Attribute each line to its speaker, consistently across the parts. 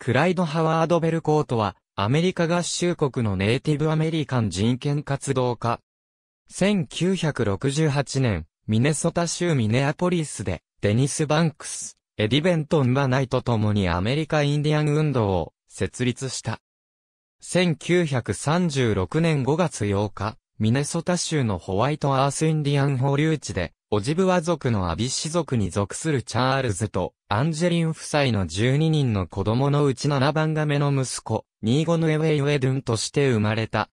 Speaker 1: クライド・ハワード・ベルコートは、アメリカ合衆国のネイティブアメリカン人権活動家。1968年、ミネソタ州ミネアポリスで、デニス・バンクス、エディ・ベントン・バナイと共にアメリカインディアン運動を設立した。1936年5月8日、ミネソタ州のホワイトアースインディアン保留地で、オジブワ族のアビッシ族に属するチャールズとアンジェリン夫妻の12人の子供のうち7番が目の息子、ニーゴヌエウェイウェドゥンとして生まれた。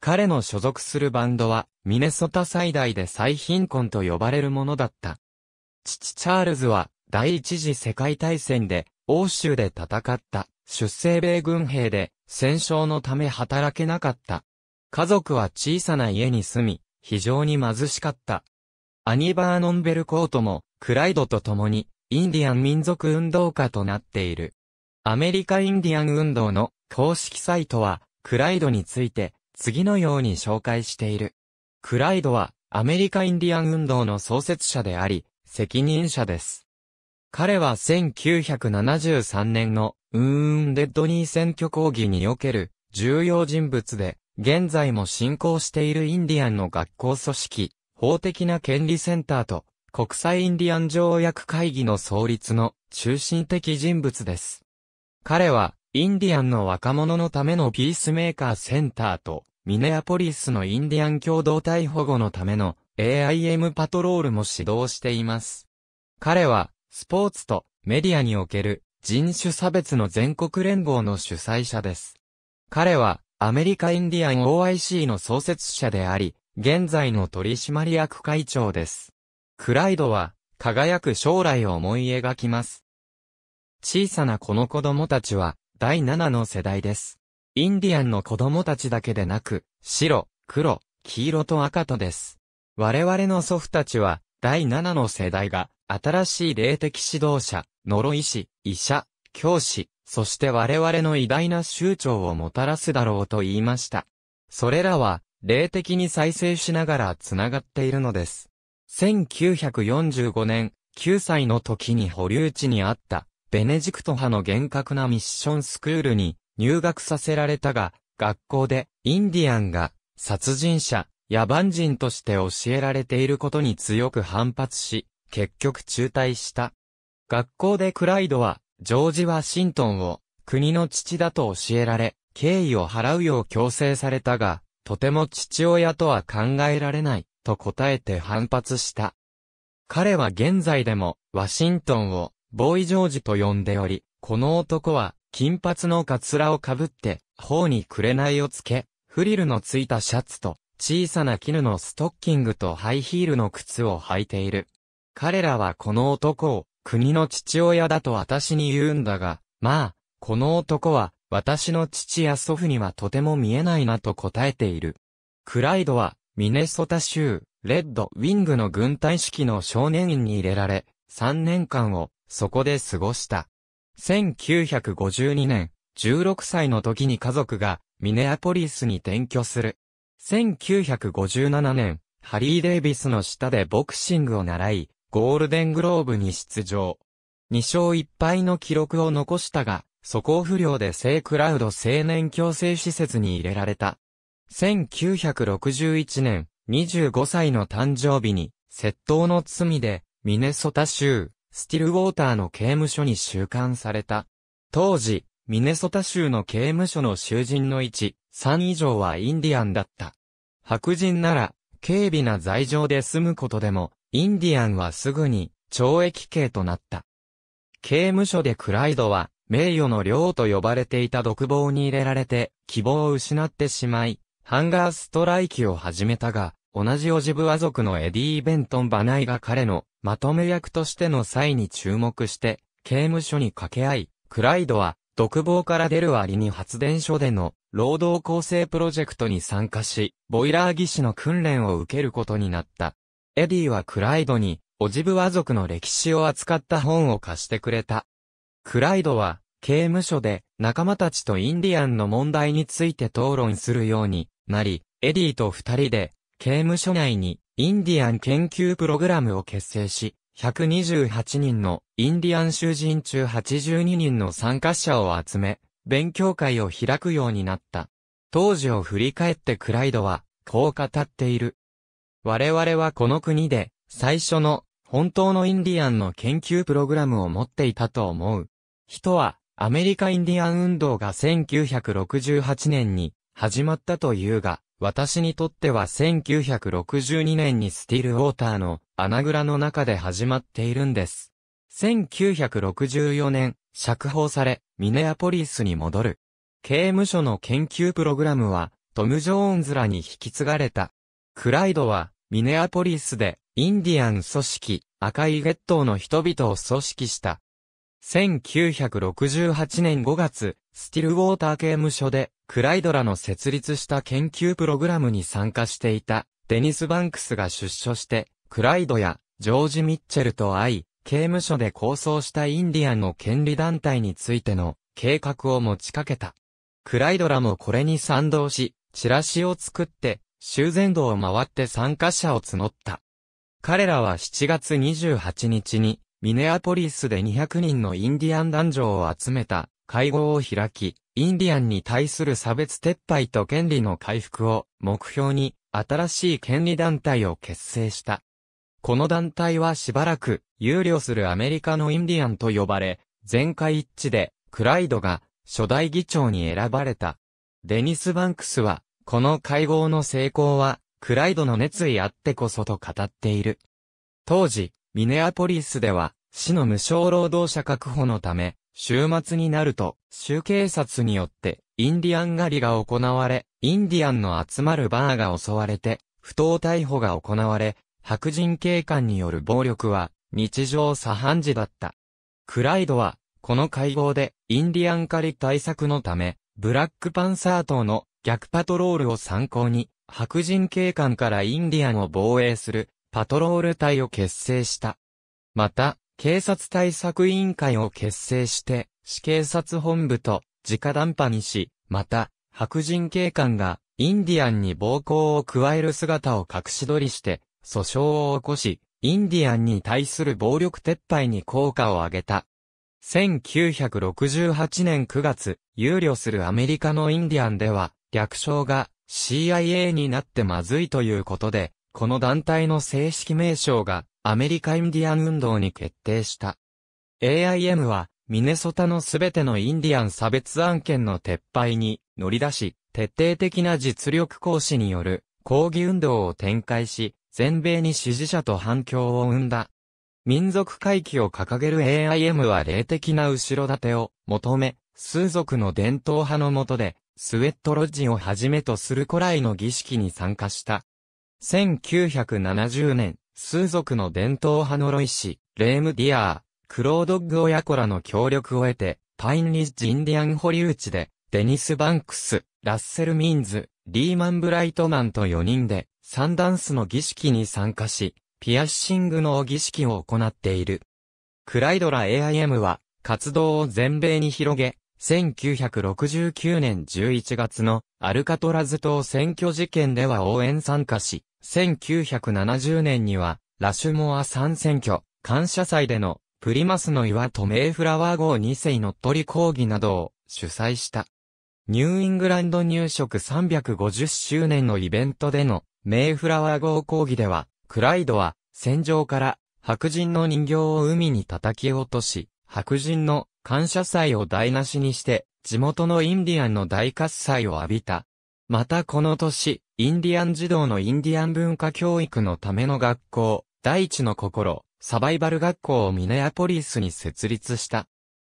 Speaker 1: 彼の所属するバンドは、ミネソタ最大で最貧困と呼ばれるものだった。父チャールズは、第一次世界大戦で、欧州で戦った、出生米軍兵で、戦勝のため働けなかった。家族は小さな家に住み、非常に貧しかった。アニバーノンベルコートも、クライドと共に、インディアン民族運動家となっている。アメリカインディアン運動の公式サイトは、クライドについて、次のように紹介している。クライドは、アメリカインディアン運動の創設者であり、責任者です。彼は1973年の、ウーンデッドニー選挙抗議における、重要人物で、現在も進行しているインディアンの学校組織、法的な権利センターと国際インディアン条約会議の創立の中心的人物です。彼はインディアンの若者のためのピースメーカーセンターとミネアポリスのインディアン共同体保護のための AIM パトロールも指導しています。彼はスポーツとメディアにおける人種差別の全国連合の主催者です。彼はアメリカインディアン OIC の創設者であり、現在の取締役会長です。クライドは、輝く将来を思い描きます。小さなこの子供たちは、第7の世代です。インディアンの子供たちだけでなく、白、黒、黄色と赤とです。我々の祖父たちは、第7の世代が、新しい霊的指導者、呪い師、医者、教師、そして我々の偉大な宗長をもたらすだろうと言いました。それらは、霊的に再生しながら繋がっているのです。1945年、9歳の時に保留地にあった、ベネジクト派の厳格なミッションスクールに入学させられたが、学校でインディアンが殺人者、野蛮人として教えられていることに強く反発し、結局中退した。学校でクライドは、ジョージ・ワシントンを国の父だと教えられ、敬意を払うよう強制されたが、とても父親とは考えられない、と答えて反発した。彼は現在でも、ワシントンを、ボーイ・ジョージと呼んでおり、この男は、金髪のカツラをかぶって、頬に紅をつけ、フリルのついたシャツと、小さな絹のストッキングとハイヒールの靴を履いている。彼らはこの男を、国の父親だと私に言うんだが、まあ、この男は、私の父や祖父にはとても見えないなと答えている。クライドは、ミネソタ州、レッドウィングの軍隊式の少年院に入れられ、3年間を、そこで過ごした。1952年、16歳の時に家族が、ミネアポリスに転居する。1957年、ハリー・デイビスの下でボクシングを習い、ゴールデングローブに出場。2勝1敗の記録を残したが、素行不良で聖クラウド青年強制施設に入れられた。1961年、25歳の誕生日に、窃盗の罪で、ミネソタ州、スティルウォーターの刑務所に収監された。当時、ミネソタ州の刑務所の囚人の1、3以上はインディアンだった。白人なら、軽微な罪状で済むことでも、インディアンはすぐに、懲役刑となった。刑務所でクライドは、名誉の領と呼ばれていた独房に入れられて、希望を失ってしまい、ハンガーストライキを始めたが、同じオジブア族のエディ・ベントン・バナイが彼のまとめ役としての際に注目して、刑務所に掛け合い、クライドは、独房から出る割に発電所での労働構成プロジェクトに参加し、ボイラー技師の訓練を受けることになった。エディはクライドに、オジブア族の歴史を扱った本を貸してくれた。クライドは、刑務所で仲間たちとインディアンの問題について討論するようになり、エディと二人で刑務所内にインディアン研究プログラムを結成し、128人のインディアン囚人中82人の参加者を集め、勉強会を開くようになった。当時を振り返ってクライドは、こう語っている。我々はこの国で、最初の、本当のインディアンの研究プログラムを持っていたと思う。人は、アメリカインディアン運動が1968年に始まったというが、私にとっては1962年にスティルウォーターの穴蔵の中で始まっているんです。1964年、釈放され、ミネアポリスに戻る。刑務所の研究プログラムは、トム・ジョーンズらに引き継がれた。クライドは、ミネアポリスで、インディアン組織、赤いゲットの人々を組織した。1968年5月、スティルウォーター刑務所で、クライドラの設立した研究プログラムに参加していた、デニス・バンクスが出所して、クライドや、ジョージ・ミッチェルと会い、刑務所で構想したインディアンの権利団体についての計画を持ちかけた。クライドラもこれに賛同し、チラシを作って、修善道を回って参加者を募った。彼らは7月28日にミネアポリスで200人のインディアン男女を集めた会合を開き、インディアンに対する差別撤廃と権利の回復を目標に新しい権利団体を結成した。この団体はしばらく憂慮するアメリカのインディアンと呼ばれ、全会一致でクライドが初代議長に選ばれた。デニス・バンクスは、この会合の成功は、クライドの熱意あってこそと語っている。当時、ミネアポリスでは、市の無償労働者確保のため、週末になると、州警察によって、インディアン狩りが行われ、インディアンの集まるバーが襲われて、不当逮捕が行われ、白人警官による暴力は、日常茶飯事だった。クライドは、この会合で、インディアン狩り対策のため、ブラックパンサー等の逆パトロールを参考に、白人警官からインディアンを防衛する、パトロール隊を結成した。また、警察対策委員会を結成して、市警察本部と直談判にし、また、白人警官がインディアンに暴行を加える姿を隠し撮りして、訴訟を起こし、インディアンに対する暴力撤廃に効果を上げた。1968年9月、憂慮するアメリカのインディアンでは、略称が CIA になってまずいということで、この団体の正式名称がアメリカインディアン運動に決定した。AIM は、ミネソタのすべてのインディアン差別案件の撤廃に乗り出し、徹底的な実力行使による抗議運動を展開し、全米に支持者と反響を生んだ。民族回帰を掲げる AIM は霊的な後ろ盾を求め、数族の伝統派の下で、スウェットロッジをはじめとする古来の儀式に参加した。1970年、数族の伝統派のロイ氏、レーム・ディアー、クロードッグ親子らの協力を得て、パインリッジ・インディアン保留地で、デニス・バンクス、ラッセル・ミンズ、リーマン・ブライトマンと4人で、サンダンスの儀式に参加し、ピアッシングの儀式を行っている。クライドラ AIM は、活動を全米に広げ、1969年11月のアルカトラズ島選挙事件では応援参加し、1970年には、ラシュモア参選挙、感謝祭での、プリマスの岩とメイフラワー号2世のっり講義などを主催した。ニューイングランド入植350周年のイベントでのメイフラワー号講義では、クライドは戦場から白人の人形を海に叩き落とし、白人の感謝祭を台無しにして、地元のインディアンの大喝采を浴びた。またこの年、インディアン児童のインディアン文化教育のための学校、第一の心、サバイバル学校をミネアポリスに設立した。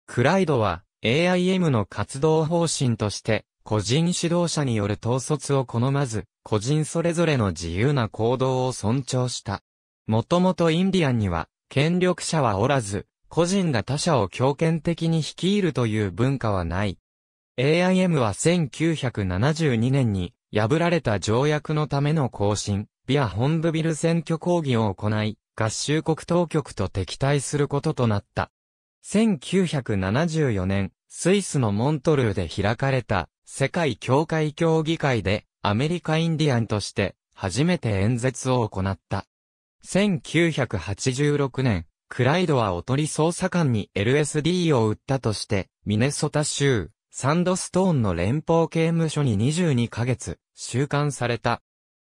Speaker 1: クライドは AIM の活動方針として、個人指導者による統率を好まず、個人それぞれの自由な行動を尊重した。もともとインディアンには、権力者はおらず、個人が他者を強権的に率いるという文化はない。AIM は1972年に破られた条約のための更新、ビアホンブビル選挙抗議を行い、合衆国当局と敵対することとなった。1974年、スイスのモントルーで開かれた世界協会協議会でアメリカインディアンとして初めて演説を行った。1986年、クライドはおとり捜査官に LSD を売ったとしてミネソタ州サンドストーンの連邦刑務所に22ヶ月、収監された。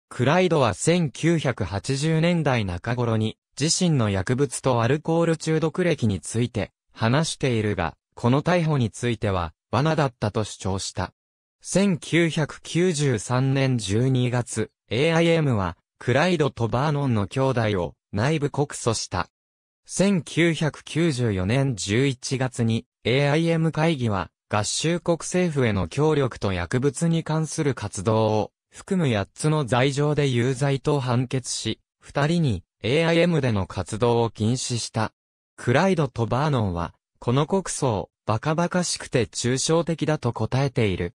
Speaker 1: クライドは1980年代中頃に、自身の薬物とアルコール中毒歴について、話しているが、この逮捕については、罠だったと主張した。1993年12月、AIM は、クライドとバーノンの兄弟を内部告訴した。1994年11月に AIM 会議は合衆国政府への協力と薬物に関する活動を含む8つの罪状で有罪と判決し、2人に AIM での活動を禁止した。クライドとバーノンは、この国葬、バカバカしくて抽象的だと答えている。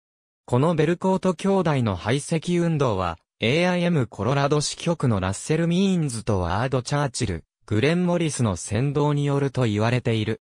Speaker 1: このベルコート兄弟の排斥運動は、AIM コロラド支局のラッセル・ミーンズとワード・チャーチル、グレン・モリスの先導によると言われている。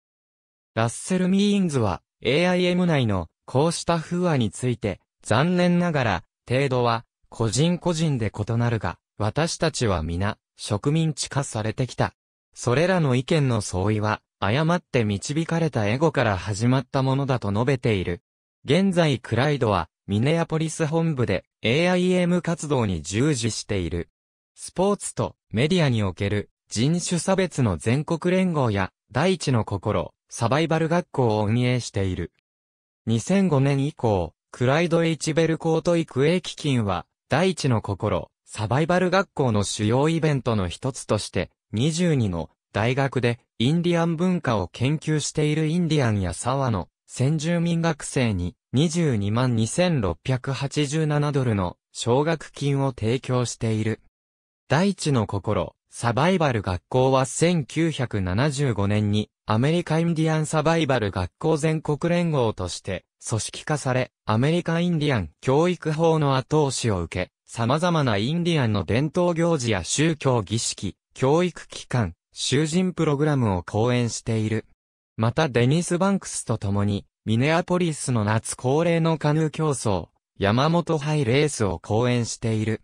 Speaker 1: ラッセル・ミーンズは、AIM 内のこうした不和について、残念ながら、程度は、個人個人で異なるが、私たちは皆、植民地化されてきた。それらの意見の相違は、誤って導かれたエゴから始まったものだと述べている。現在クライドは、ミネアポリス本部で AIM 活動に従事している。スポーツとメディアにおける人種差別の全国連合や、大地の心、サバイバル学校を運営している。2005年以降、クライド・エイチベルコート育英基金は、第一の心、サバイバル学校の主要イベントの一つとして、22の大学でインディアン文化を研究しているインディアンやサワの先住民学生に22万2687ドルの奨学金を提供している。第一の心、サバイバル学校は1975年にアメリカインディアンサバイバル学校全国連合として組織化され、アメリカインディアン教育法の後押しを受け、様々なインディアンの伝統行事や宗教儀式、教育機関、囚人プログラムを講演している。またデニス・バンクスと共に、ミネアポリスの夏恒例のカヌー競争、山本杯レースを講演している。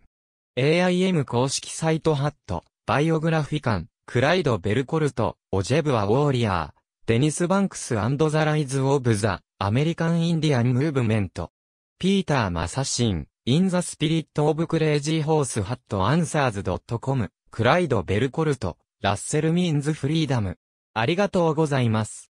Speaker 1: AIM 公式サイトハット。バイオグラフィカン、クライド・ベルコルト、オジェブア・ウォーリアー、デニス・バンクスザ・ライズ・オブ・ザ・アメリカン・インディアン・ムーブメント。ピーター・マサシン、イン・ザ・スピリット・オブ・クレイジー・ホース・ハット・アンサーズ・ドット・コム、クライド・ベルコルト、ラッセル・ミーンズ・フリーダム。ありがとうございます。